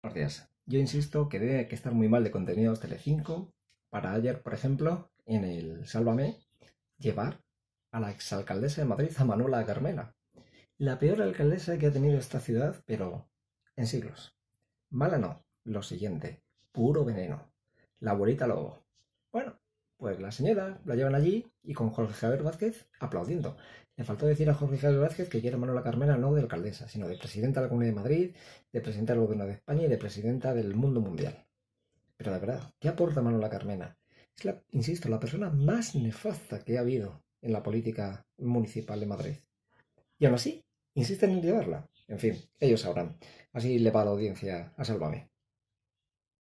Buenos días. Yo insisto que debe que estar muy mal de contenidos Telecinco para ayer, por ejemplo, en el Sálvame, llevar a la exalcaldesa de Madrid, a Manuela Carmela. La peor alcaldesa que ha tenido esta ciudad, pero en siglos. Mala no, lo siguiente, puro veneno. La abuelita lobo. Bueno, pues la señora la llevan allí y con Jorge Javier Vázquez aplaudiendo. Le faltó decir a Jorge Javier Vázquez que quiere a Manuela Carmena no de alcaldesa, sino de presidenta de la Comunidad de Madrid, de presidenta del Gobierno de España y de presidenta del mundo mundial. Pero la verdad, ¿qué aporta Manuela Carmena? Es, la, insisto, la persona más nefasta que ha habido en la política municipal de Madrid. Y aún así, insisten en llevarla. En fin, ellos sabrán. Así le va la audiencia a Sálvame.